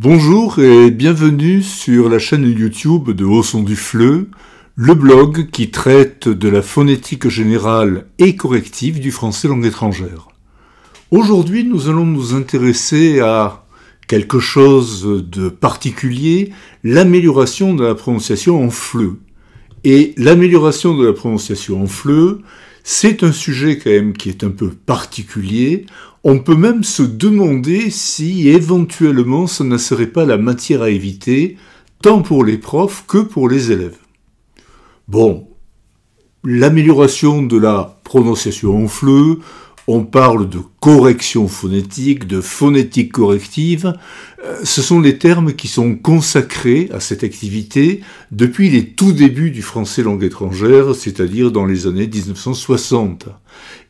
Bonjour et bienvenue sur la chaîne YouTube de Hausson du fleu, le blog qui traite de la phonétique générale et corrective du français langue étrangère. Aujourd'hui, nous allons nous intéresser à quelque chose de particulier, l'amélioration de la prononciation en fleu. Et l'amélioration de la prononciation en fleu, c'est un sujet quand même qui est un peu particulier. On peut même se demander si éventuellement ce ne serait pas la matière à éviter, tant pour les profs que pour les élèves. Bon, l'amélioration de la prononciation en fleu, on parle de correction phonétique, de phonétique corrective. Euh, ce sont les termes qui sont consacrés à cette activité depuis les tout débuts du français langue étrangère, c'est-à-dire dans les années 1960.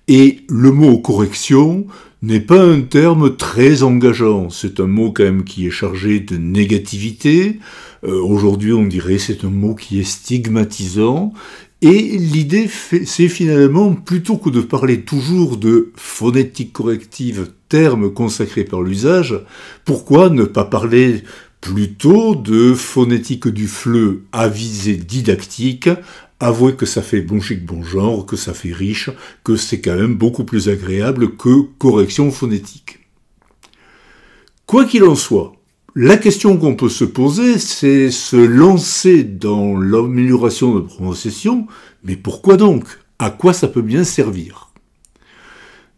Et le mot correction n'est pas un terme très engageant. C'est un mot quand même qui est chargé de négativité. Euh, aujourd'hui, on dirait c'est un mot qui est stigmatisant et l'idée, c'est finalement, plutôt que de parler toujours de phonétique corrective, terme consacré par l'usage, pourquoi ne pas parler plutôt de phonétique du fleu avisé didactique avouer que ça fait bon chic, bon genre, que ça fait riche, que c'est quand même beaucoup plus agréable que correction phonétique. Quoi qu'il en soit, la question qu'on peut se poser, c'est se lancer dans l'amélioration de prononciation, mais pourquoi donc À quoi ça peut bien servir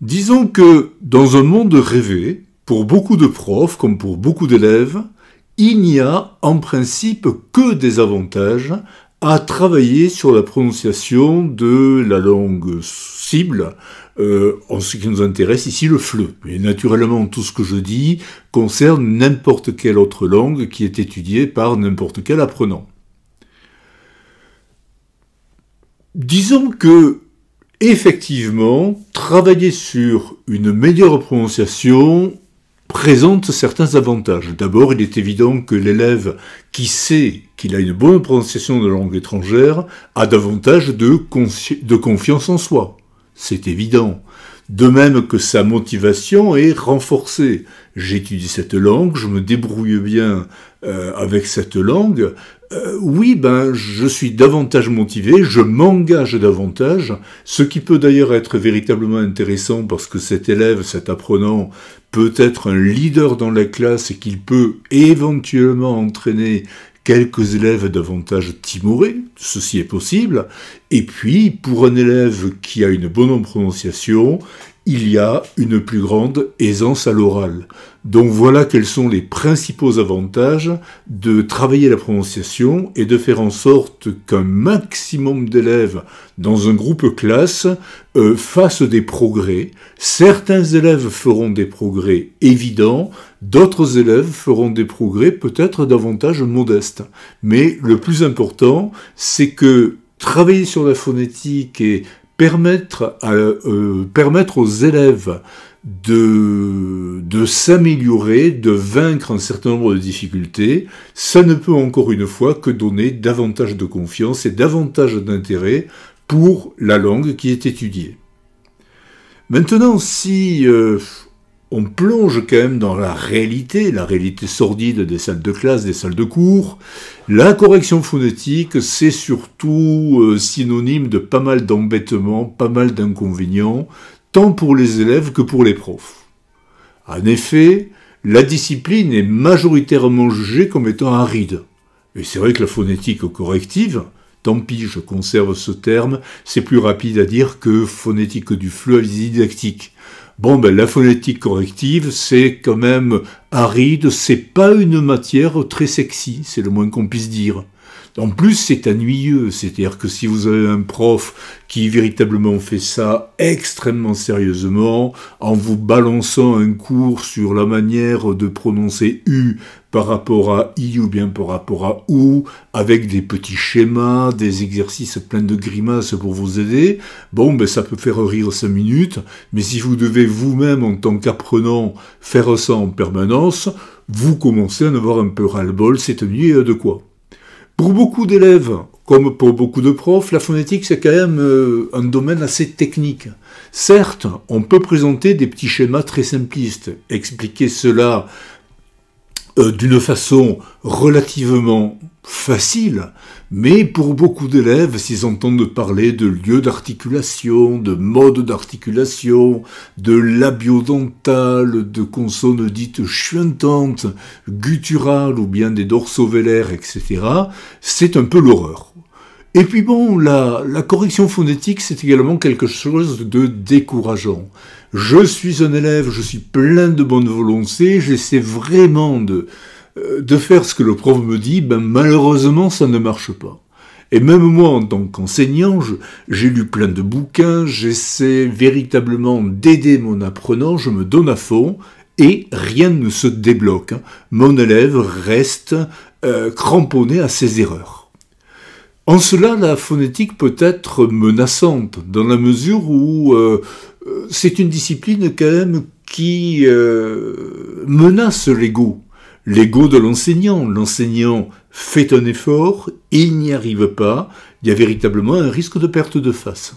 Disons que dans un monde rêvé, pour beaucoup de profs comme pour beaucoup d'élèves, il n'y a en principe que des avantages à travailler sur la prononciation de la langue cible, euh, en ce qui nous intéresse ici, le FLE. Mais naturellement, tout ce que je dis concerne n'importe quelle autre langue qui est étudiée par n'importe quel apprenant. Disons que, effectivement, travailler sur une meilleure prononciation présente certains avantages. D'abord, il est évident que l'élève qui sait qu'il a une bonne prononciation de langue étrangère a davantage de confiance en soi c'est évident. De même que sa motivation est renforcée. J'étudie cette langue, je me débrouille bien euh, avec cette langue. Euh, oui, ben, je suis davantage motivé, je m'engage davantage, ce qui peut d'ailleurs être véritablement intéressant parce que cet élève, cet apprenant, peut être un leader dans la classe et qu'il peut éventuellement entraîner quelques élèves davantage timorés, ceci est possible, et puis pour un élève qui a une bonne prononciation, il y a une plus grande aisance à l'oral. Donc voilà quels sont les principaux avantages de travailler la prononciation et de faire en sorte qu'un maximum d'élèves dans un groupe classe euh, fassent des progrès. Certains élèves feront des progrès évidents, d'autres élèves feront des progrès peut-être davantage modestes. Mais le plus important, c'est que travailler sur la phonétique et permettre, euh, permettre aux élèves de, de s'améliorer, de vaincre un certain nombre de difficultés, ça ne peut encore une fois que donner davantage de confiance et davantage d'intérêt pour la langue qui est étudiée. Maintenant, si euh, on plonge quand même dans la réalité, la réalité sordide des salles de classe, des salles de cours. La correction phonétique, c'est surtout euh, synonyme de pas mal d'embêtements, pas mal d'inconvénients, tant pour les élèves que pour les profs. En effet, la discipline est majoritairement jugée comme étant aride. Et c'est vrai que la phonétique corrective, tant pis, je conserve ce terme, c'est plus rapide à dire que phonétique du flux didactique. Bon, ben, la phonétique corrective, c'est quand même aride, c'est pas une matière très sexy, c'est le moins qu'on puisse dire. En plus, c'est ennuyeux, c'est-à-dire que si vous avez un prof qui véritablement fait ça extrêmement sérieusement, en vous balançant un cours sur la manière de prononcer U par rapport à I ou bien par rapport à OU, avec des petits schémas, des exercices pleins de grimaces pour vous aider, bon, ben, ça peut faire rire cinq minutes, mais si vous devez vous-même, en tant qu'apprenant, faire ça en permanence, vous commencez à en avoir un peu ras-le-bol, c'est ennuyeux de quoi. Pour beaucoup d'élèves, comme pour beaucoup de profs, la phonétique, c'est quand même euh, un domaine assez technique. Certes, on peut présenter des petits schémas très simplistes, expliquer cela euh, d'une façon relativement facile, mais pour beaucoup d'élèves, s'ils entendent parler de lieux d'articulation, de mode d'articulation, de labiodentale, de consonnes dites chuintantes, gutturales ou bien des dorsovélaires, etc., c'est un peu l'horreur. Et puis bon, la, la correction phonétique, c'est également quelque chose de décourageant. Je suis un élève, je suis plein de bonne volonté, j'essaie vraiment de euh, de faire ce que le prof me dit, ben, malheureusement ça ne marche pas. Et même moi, en tant qu'enseignant, j'ai lu plein de bouquins, j'essaie véritablement d'aider mon apprenant, je me donne à fond, et rien ne se débloque. Hein. Mon élève reste euh, cramponné à ses erreurs. En cela, la phonétique peut être menaçante, dans la mesure où euh, c'est une discipline quand même qui menace l'ego l'ego de l'enseignant. L'enseignant fait un effort, il n'y arrive pas, il y a véritablement un risque de perte de face.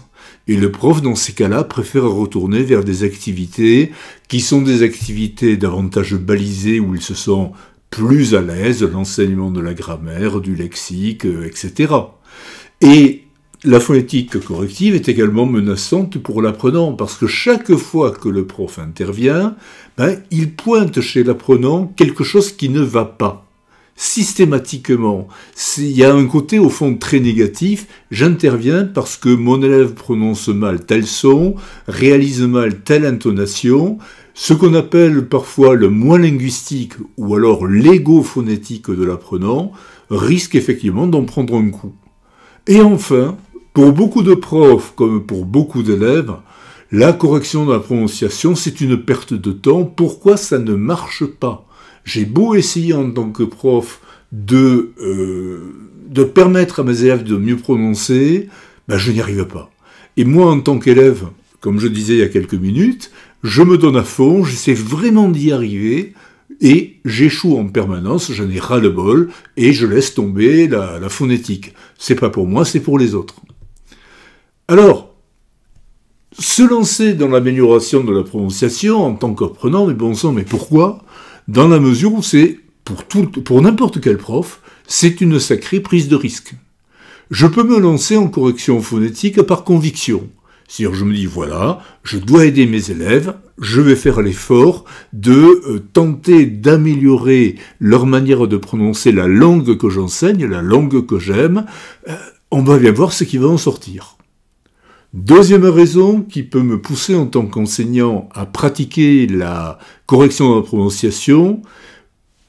Et le prof, dans ces cas-là, préfère retourner vers des activités qui sont des activités davantage balisées où il se sent plus à l'aise, l'enseignement de la grammaire, du lexique, etc. Euh, et la phonétique corrective est également menaçante pour l'apprenant, parce que chaque fois que le prof intervient, ben, il pointe chez l'apprenant quelque chose qui ne va pas. Systématiquement, il y a un côté au fond très négatif, j'interviens parce que mon élève prononce mal tel son, réalise mal telle intonation, ce qu'on appelle parfois le moins linguistique ou alors l'ego phonétique de l'apprenant risque effectivement d'en prendre un coup. Et enfin, pour beaucoup de profs, comme pour beaucoup d'élèves, la correction de la prononciation, c'est une perte de temps. Pourquoi ça ne marche pas J'ai beau essayer en tant que prof de, euh, de permettre à mes élèves de mieux prononcer, ben je n'y arrive pas. Et moi, en tant qu'élève, comme je disais il y a quelques minutes, je me donne à fond, j'essaie vraiment d'y arriver, et j'échoue en permanence, j'en ai ras le bol, et je laisse tomber la, la phonétique. C'est pas pour moi, c'est pour les autres. Alors, se lancer dans l'amélioration de la prononciation en tant qu'apprenant, mais bon sang, mais pourquoi Dans la mesure où c'est, pour, tout, pour n'importe quel prof, c'est une sacrée prise de risque. Je peux me lancer en correction phonétique par conviction. C'est-à-dire, je me dis, voilà, je dois aider mes élèves, je vais faire l'effort de euh, tenter d'améliorer leur manière de prononcer la langue que j'enseigne, la langue que j'aime. Euh, on va bien voir ce qui va en sortir. Deuxième raison qui peut me pousser en tant qu'enseignant à pratiquer la correction de la prononciation,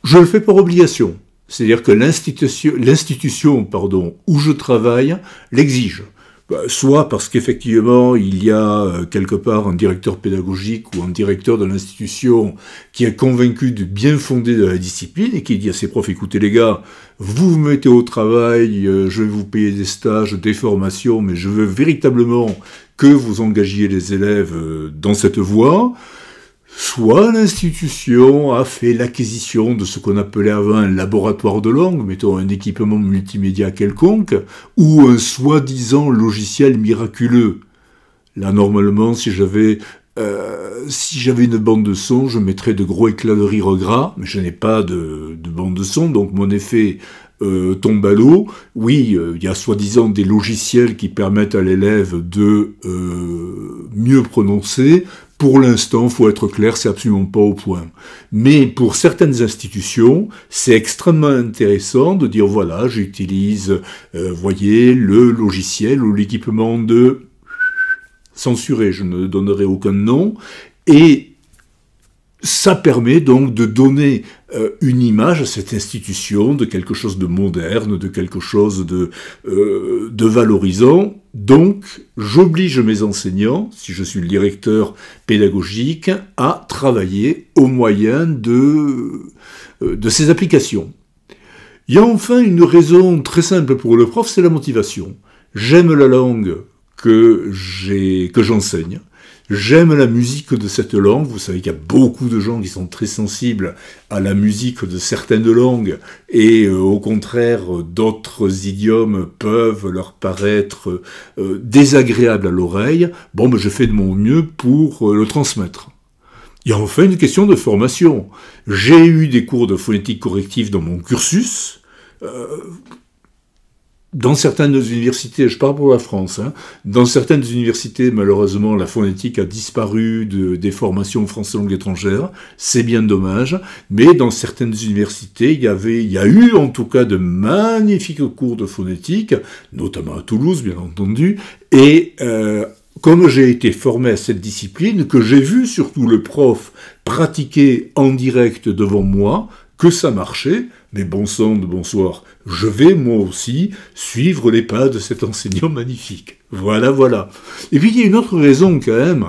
je le fais par obligation. C'est-à-dire que l'institution pardon, où je travaille l'exige. Bah, soit parce qu'effectivement il y a euh, quelque part un directeur pédagogique ou un directeur de l'institution qui est convaincu de bien fonder de la discipline et qui dit à ses profs écoutez les gars, vous vous mettez au travail, euh, je vais vous payer des stages, des formations, mais je veux véritablement que vous engagiez les élèves euh, dans cette voie. Soit l'institution a fait l'acquisition de ce qu'on appelait avant un laboratoire de langue, mettons un équipement multimédia quelconque, ou un soi-disant logiciel miraculeux. Là, normalement, si j'avais euh, si j'avais une bande de son, je mettrais de gros éclats de rire gras, mais je n'ai pas de, bande de son, donc mon effet euh, tombe à l'eau. Oui, euh, il y a soi-disant des logiciels qui permettent à l'élève de mieux prononcer, pour l'instant, faut être clair, c'est absolument pas au point. Mais pour certaines institutions, c'est extrêmement intéressant de dire voilà, j'utilise, euh, voyez, le logiciel ou l'équipement de censuré, je ne donnerai aucun nom, et ça permet donc de donner euh, une image à cette institution de quelque chose de moderne, de quelque chose euh, de, valorisant. Donc, j'oblige mes enseignants, si je suis le directeur pédagogique, à travailler au moyen de, euh, de ces applications. Il y a enfin une raison très simple pour le prof, c'est la motivation. J'aime la langue que j'enseigne. J'aime la musique de cette langue. Vous savez qu'il y a beaucoup de gens qui sont très sensibles à la musique de certaines langues et euh, au contraire euh, d'autres idiomes peuvent leur paraître euh, désagréables à l'oreille. Bon, ben, je fais de mon mieux pour le transmettre. Il y a enfin une question de formation. J'ai eu des cours de phonétique corrective dans mon cursus dans certaines universités, je parle pour la France, hein, dans certaines universités, malheureusement, la phonétique a disparu de, des formations français langue étrangère. C'est bien dommage. Mais dans certaines universités, il y avait, il y a eu en tout cas de magnifiques cours de phonétique, notamment à Toulouse, bien entendu. Et euh, comme j'ai été formé à cette discipline, que j'ai vu surtout le prof pratiquer en direct devant moi, que ça marchait, mais bon sang de bonsoir, je vais moi aussi suivre les pas de cet enseignant magnifique. Voilà, voilà. Et puis il y a une autre raison quand même,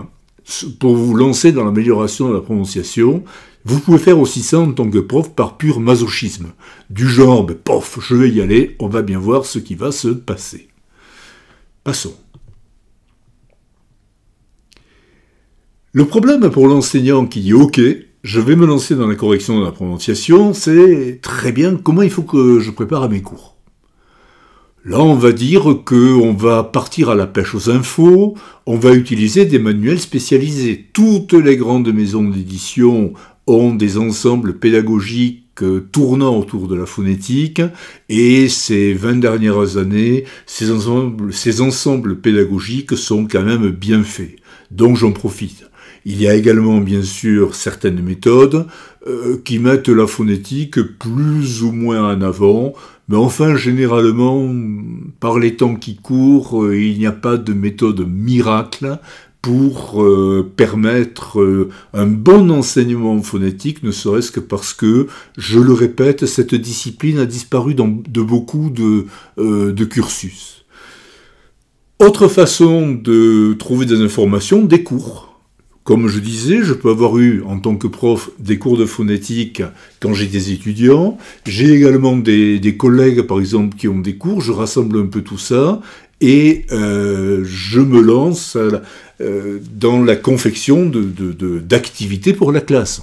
pour vous lancer dans l'amélioration de la prononciation, vous pouvez faire aussi ça en tant que prof par pur masochisme. Du genre, ben, pof, je vais y aller, on va bien voir ce qui va se passer. Passons. Le problème pour l'enseignant qui dit OK, je vais me lancer dans la correction de la prononciation, c'est très bien comment il faut que je prépare à mes cours. Là, on va dire qu'on va partir à la pêche aux infos, on va utiliser des manuels spécialisés. Toutes les grandes maisons d'édition ont des ensembles pédagogiques euh, tournant autour de la phonétique, et ces 20 dernières années, ces ensembles, ces ensembles pédagogiques sont quand même bien faits. Donc j'en profite. Il y a également, bien sûr, certaines méthodes euh, qui mettent la phonétique plus ou moins en avant, mais enfin, généralement, par les temps qui courent, euh, il n'y a pas de méthode miracle pour euh, permettre un bon enseignement phonétique, ne serait-ce que parce que, je le répète, cette discipline a disparu dans, de beaucoup de, de cursus. Autre façon de trouver des informations, des cours. Comme je disais, je peux avoir eu en tant que prof des cours de phonétique quand j'ai des étudiants. J'ai également des, collègues, par exemple, qui ont des cours. Je rassemble un peu tout ça et euh, je me lance euh, dans la confection d'activités pour la classe.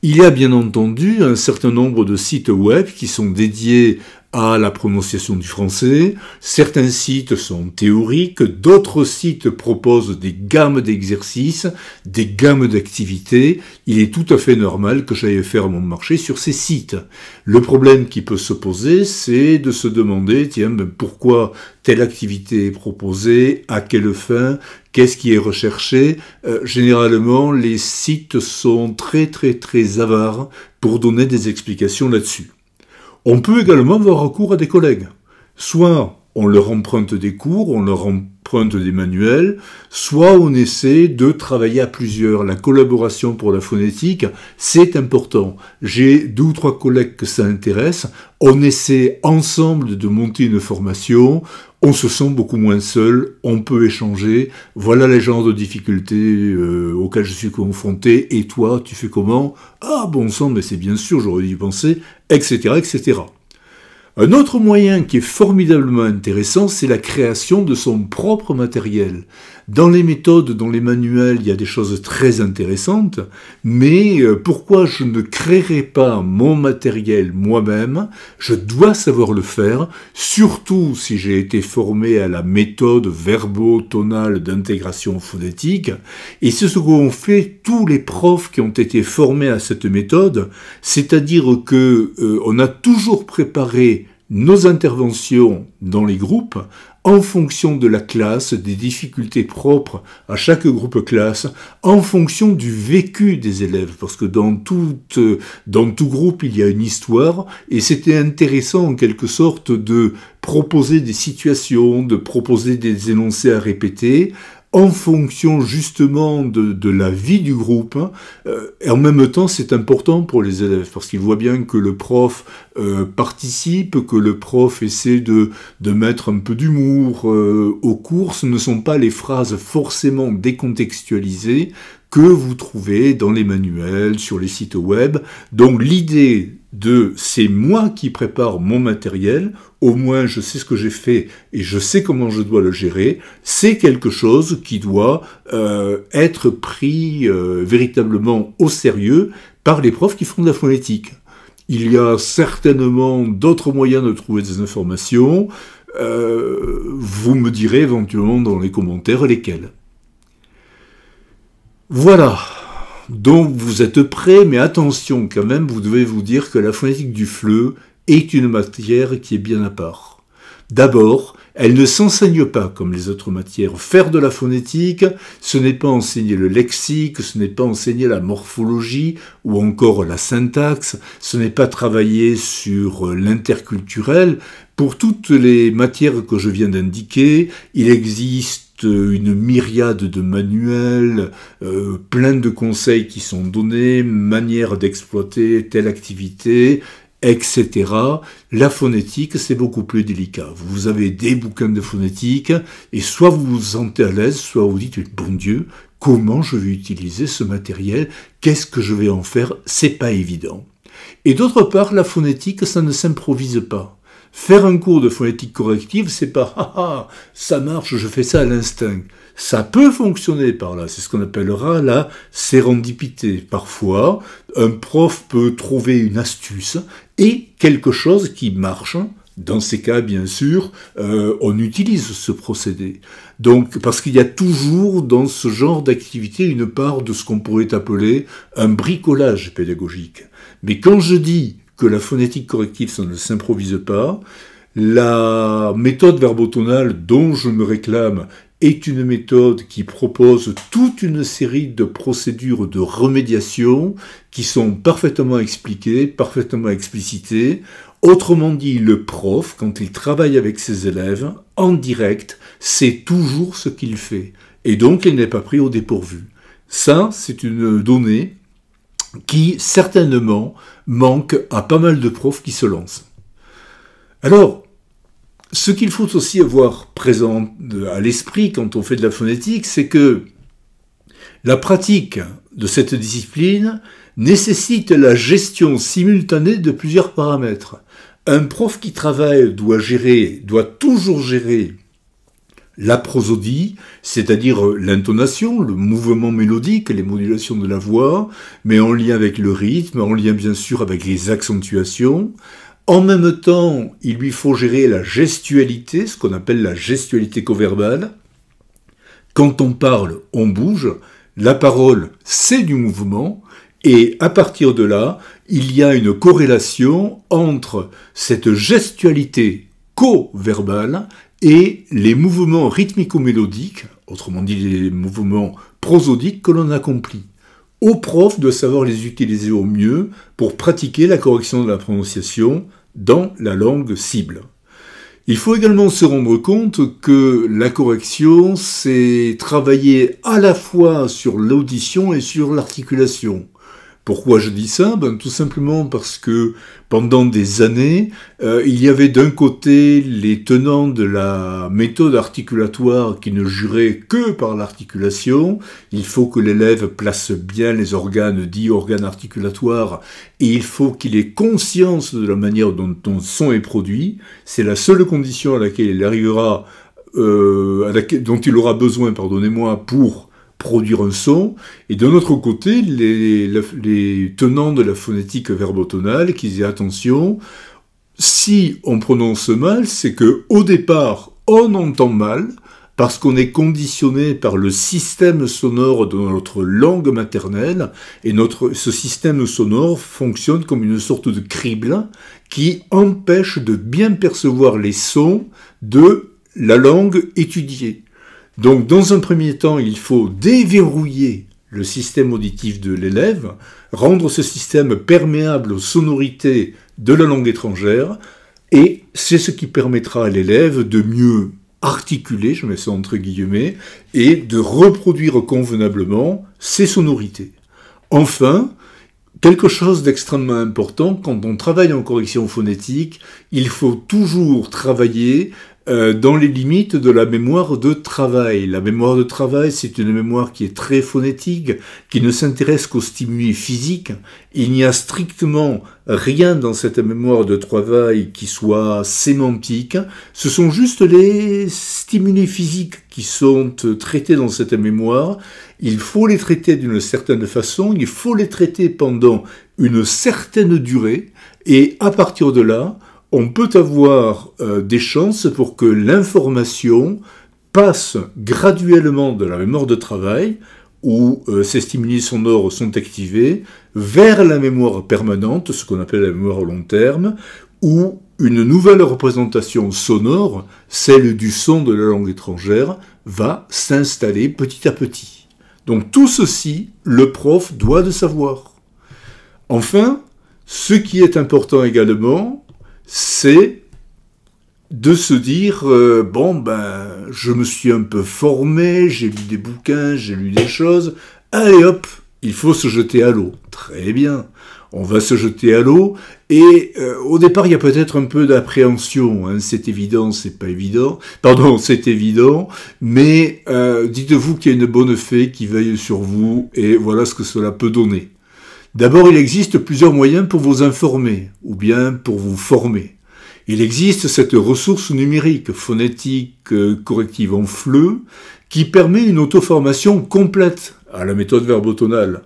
Il y a bien entendu un certain nombre de sites web qui sont dédiés à la prononciation du français. Certains sites sont théoriques, d'autres sites proposent des gammes d'exercices, des gammes d'activités. Il est tout à fait normal que j'aille faire mon marché sur ces sites. Le problème qui peut se poser, c'est de se demander, tiens, ben, pourquoi telle activité est proposée, à quelle fin, qu'est-ce qui est recherché. Euh, généralement, les sites sont très très très avares pour donner des explications là-dessus. On peut également avoir recours à des collègues, soit on leur emprunte des cours, on leur emprunte des manuels, soit on essaie de travailler à plusieurs. La collaboration pour la phonétique, c'est important. J'ai deux ou trois collègues que ça intéresse. On essaie ensemble de monter une formation. On se sent beaucoup moins seul, on peut échanger. Voilà les genres de difficultés euh, auxquelles je suis confronté. Et toi, tu fais comment Ah bon sang, mais c'est bien sûr, j'aurais dû y penser, etc., etc. Un autre moyen qui est formidablement intéressant, c'est la création de son propre matériel. Dans les méthodes, dans les manuels, il y a des choses très intéressantes, mais euh, pourquoi je ne créerai pas mon matériel moi-même Je dois savoir le faire, surtout si j'ai été formé à la méthode verbo-tonale d'intégration phonétique, et c'est ce qu'ont fait tous les profs qui ont été formés à cette méthode, c'est-à-dire que euh, on a toujours préparé nos interventions dans les groupes en fonction de la classe, des difficultés propres à chaque groupe classe, en fonction du vécu des élèves, parce que dans, tout dans tout groupe, il y a une histoire, et c'était intéressant en quelque sorte de proposer des situations, de proposer des énoncés à répéter, en fonction justement de, la vie du groupe. Hein, euh, et en même temps, c'est important pour les élèves parce qu'ils voient bien que le prof euh, participe, que le prof essaie de, mettre un peu d'humour euh, aux cours. Ce ne sont pas les phrases forcément décontextualisées que vous trouvez dans les manuels, sur les sites web. Donc l'idée de c'est moi qui prépare mon matériel au moins je sais ce que j'ai fait et je sais comment je dois le gérer, c'est quelque chose qui doit euh, être pris euh, véritablement au sérieux par les profs qui font de la phonétique. Il y a certainement d'autres moyens de trouver des informations. Euh, vous me direz éventuellement dans les commentaires lesquels. Voilà. Donc vous êtes prêts, mais attention quand même, vous devez vous dire que la phonétique du fleu est une matière qui est bien à part. D'abord, elle ne s'enseigne pas comme les autres matières. Faire de la phonétique, ce n'est pas enseigner le lexique, ce n'est pas enseigner la morphologie ou encore la syntaxe, ce n'est pas travailler sur l'interculturel. Pour toutes les matières que je viens d'indiquer, il existe une myriade de manuels, euh, plein de conseils qui sont donnés, manière d'exploiter telle activité, etc. La phonétique, c'est beaucoup plus délicat. Vous avez des bouquins de phonétique, et soit vous vous sentez à l'aise, soit vous dites, bon Dieu, comment je vais utiliser ce matériel Qu'est-ce que je vais en faire C'est pas évident. Et d'autre part, la phonétique, ça ne s'improvise pas. Faire un cours de phonétique corrective, c'est pas, ah, ah, ça marche, je fais ça à l'instinct. Ça peut fonctionner par là, c'est ce qu'on appellera la sérendipité. Parfois, un prof peut trouver une astuce et quelque chose qui marche. Dans ces cas, bien sûr, euh, on utilise ce procédé. Donc, parce qu'il y a toujours dans ce genre d'activité une part de ce qu'on pourrait appeler un bricolage pédagogique. Mais quand je dis que la phonétique corrective, ça ne s'improvise pas, la méthode verbotonale dont je me réclame est une méthode qui propose toute une série de procédures de remédiation qui sont parfaitement expliquées, parfaitement explicitées. Autrement dit, le prof, quand il travaille avec ses élèves, en direct, sait toujours ce qu'il fait. Et donc, il n'est pas pris au dépourvu. Ça, c'est une donnée qui, certainement, manque à pas mal de profs qui se lancent. Alors, ce qu'il faut aussi avoir présent à l'esprit quand on fait de la phonétique, c'est que la pratique de cette discipline nécessite la gestion simultanée de plusieurs paramètres. Un prof qui travaille doit gérer, doit toujours gérer la prosodie, c'est-à-dire l'intonation, le mouvement mélodique, les modulations de la voix, mais en lien avec le rythme, en lien bien sûr avec les accentuations, en même temps, il lui faut gérer la gestualité, ce qu'on appelle la gestualité coverbale. Quand on parle, on bouge. La parole, c'est du mouvement. Et à partir de là, il y a une corrélation entre cette gestualité co et les mouvements rythmico-mélodiques, autrement dit les mouvements prosodiques que l'on accomplit au prof de savoir les utiliser au mieux pour pratiquer la correction de la prononciation dans la langue cible. Il faut également se rendre compte que la correction, c'est travailler à la fois sur l'audition et sur l'articulation. Pourquoi je dis ça ben, Tout simplement parce que pendant des années, euh, il y avait d'un côté les tenants de la méthode articulatoire qui ne juraient que par l'articulation, il faut que l'élève place bien les organes dits organes articulatoires, et il faut qu'il ait conscience de la manière dont ton son est produit, c'est la seule condition à laquelle il arrivera, euh, à laquelle, dont il aura besoin, pardonnez-moi, pour produire un son, et d'un autre côté, les, tenants de la phonétique verbotonale qui disaient attention, si on prononce mal, c'est que au départ, on entend mal, parce qu'on est conditionné par le système sonore de notre langue maternelle, et notre, ce système sonore fonctionne comme une sorte de crible qui empêche de bien percevoir les sons de la langue étudiée. Donc, dans un premier temps, il faut déverrouiller le système auditif de l'élève, rendre ce système perméable aux sonorités de la langue étrangère, et c'est ce qui permettra à l'élève de mieux articuler, je mets ça entre guillemets, et de reproduire convenablement ses sonorités. Enfin, quelque chose d'extrêmement important, quand on travaille en correction phonétique, il faut toujours travailler euh, dans les limites de la mémoire de travail. La mémoire de travail, c'est une mémoire qui est très phonétique, qui ne s'intéresse qu'aux stimuli physiques. Il n'y a strictement rien dans cette mémoire de travail qui soit sémantique. Ce sont juste les stimuli physiques qui sont euh, traités dans cette mémoire. Il faut les traiter d'une certaine façon, il faut les traiter pendant une certaine durée, et à partir de là, on peut avoir euh, des chances pour que l'information passe graduellement de la mémoire de travail, où euh, ces stimuli sonores sont activés, vers la mémoire permanente, ce qu'on appelle la mémoire à long terme, où une nouvelle représentation sonore, celle du son de la langue étrangère, va s'installer petit à petit. Donc tout ceci, le prof doit le savoir. Enfin, ce qui est important également, c'est de se dire euh, bon ben je me suis un peu formé, j'ai lu des bouquins, j'ai lu des choses, allez hop, il faut se jeter à l'eau. Très bien. On va se jeter à l'eau et euh, au départ il y a peut-être un peu d'appréhension. Hein, c'est évident, c'est pas évident. Pardon, c'est évident. Mais euh, dites-vous qu'il y a une bonne fée qui veille sur vous et voilà ce que cela peut donner. D'abord, il existe plusieurs moyens pour vous informer ou bien pour vous former. Il existe cette ressource numérique, phonétique, euh, corrective en fleu, qui permet une auto-formation complète à la méthode verbotonale.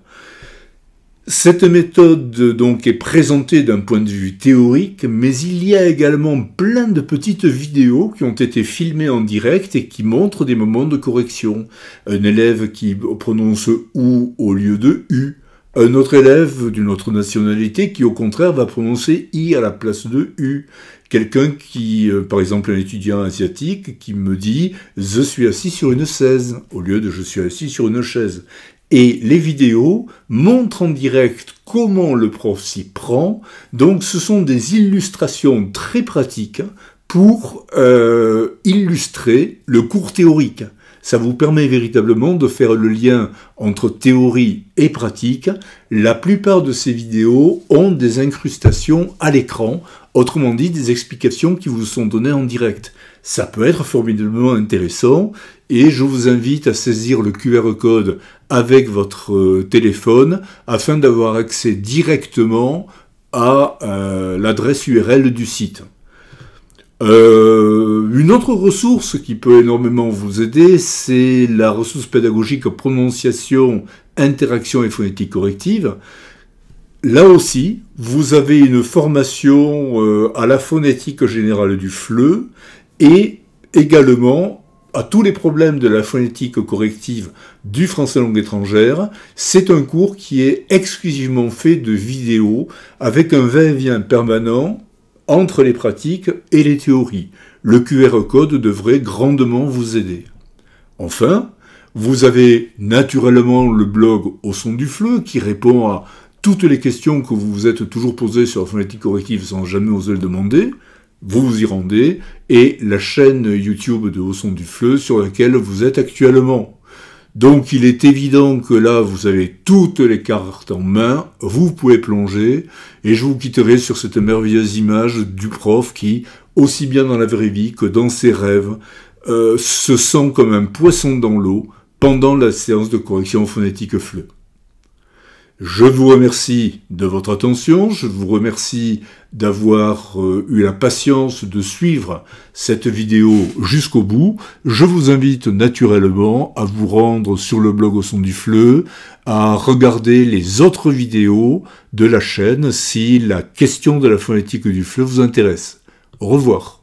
Cette méthode donc est présentée d'un point de vue théorique, mais il y a également plein de petites vidéos qui ont été filmées en direct et qui montrent des moments de correction. Un élève qui prononce ou au lieu de u, un autre élève d'une autre nationalité qui au contraire va prononcer I à la place de U. Quelqu'un qui, euh, par exemple un étudiant asiatique, qui me dit ⁇ Je suis assis sur une chaise » au lieu de ⁇ Je suis assis sur une chaise ⁇ et les vidéos montrent en direct comment le prof s'y prend. Donc ce sont des illustrations très pratiques pour euh, illustrer le cours théorique ça vous permet véritablement de faire le lien entre théorie et pratique. La plupart de ces vidéos ont des incrustations à l'écran, autrement dit des explications qui vous sont données en direct. Ça peut être formidablement intéressant et je vous invite à saisir le QR code avec votre euh, téléphone afin d'avoir accès directement à euh, l'adresse URL du site. Euh, une autre ressource qui peut énormément vous aider, c'est la ressource pédagogique prononciation, interaction et phonétique corrective. Là aussi, vous avez une formation euh, à la phonétique générale du FLE et également à tous les problèmes de la phonétique corrective du français langue étrangère. C'est un cours qui est exclusivement fait de vidéos avec un va vient permanent entre les pratiques et les théories. Le QR code devrait grandement vous aider. Enfin, vous avez naturellement le blog Au son du fleu qui répond à toutes les questions que vous vous êtes toujours posées sur la phonétique corrective sans jamais oser le demander. Vous vous y rendez et la chaîne YouTube de Au son du fleu sur laquelle vous êtes actuellement. Donc il est évident que là, vous avez toutes les cartes en main, vous pouvez plonger, et je vous quitterai sur cette merveilleuse image du prof qui, aussi bien dans la vraie vie que dans ses rêves, euh, se sent comme un poisson dans l'eau pendant la séance de correction phonétique FLE. Je vous remercie de votre attention, je vous remercie d'avoir euh, eu la patience de suivre cette vidéo jusqu'au bout. Je vous invite naturellement à vous rendre sur le blog au son du fleu, à regarder les autres vidéos de la chaîne si la question de la phonétique du fleu vous intéresse. Au revoir.